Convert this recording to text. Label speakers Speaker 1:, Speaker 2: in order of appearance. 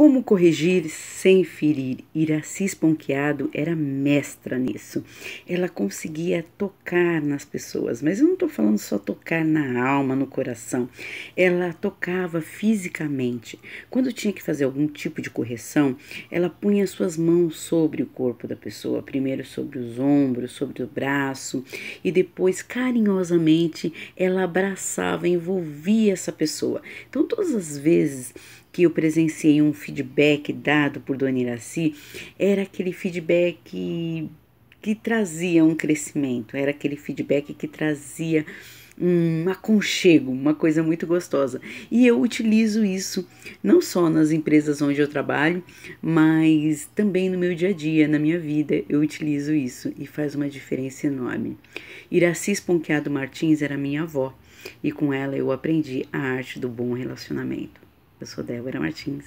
Speaker 1: Como corrigir sem ferir? Iraci Ponqueado era mestra nisso. Ela conseguia tocar nas pessoas, mas eu não estou falando só tocar na alma, no coração. Ela tocava fisicamente. Quando tinha que fazer algum tipo de correção, ela punha suas mãos sobre o corpo da pessoa, primeiro sobre os ombros, sobre o braço, e depois carinhosamente ela abraçava, envolvia essa pessoa. Então, todas as vezes que eu presenciei um feedback dado por Dona Iraci era aquele feedback que trazia um crescimento, era aquele feedback que trazia um aconchego, uma coisa muito gostosa. E eu utilizo isso não só nas empresas onde eu trabalho, mas também no meu dia a dia, na minha vida, eu utilizo isso e faz uma diferença enorme. Iraci Esponqueado Martins era minha avó e com ela eu aprendi a arte do bom relacionamento. Eu sou Débora Martins.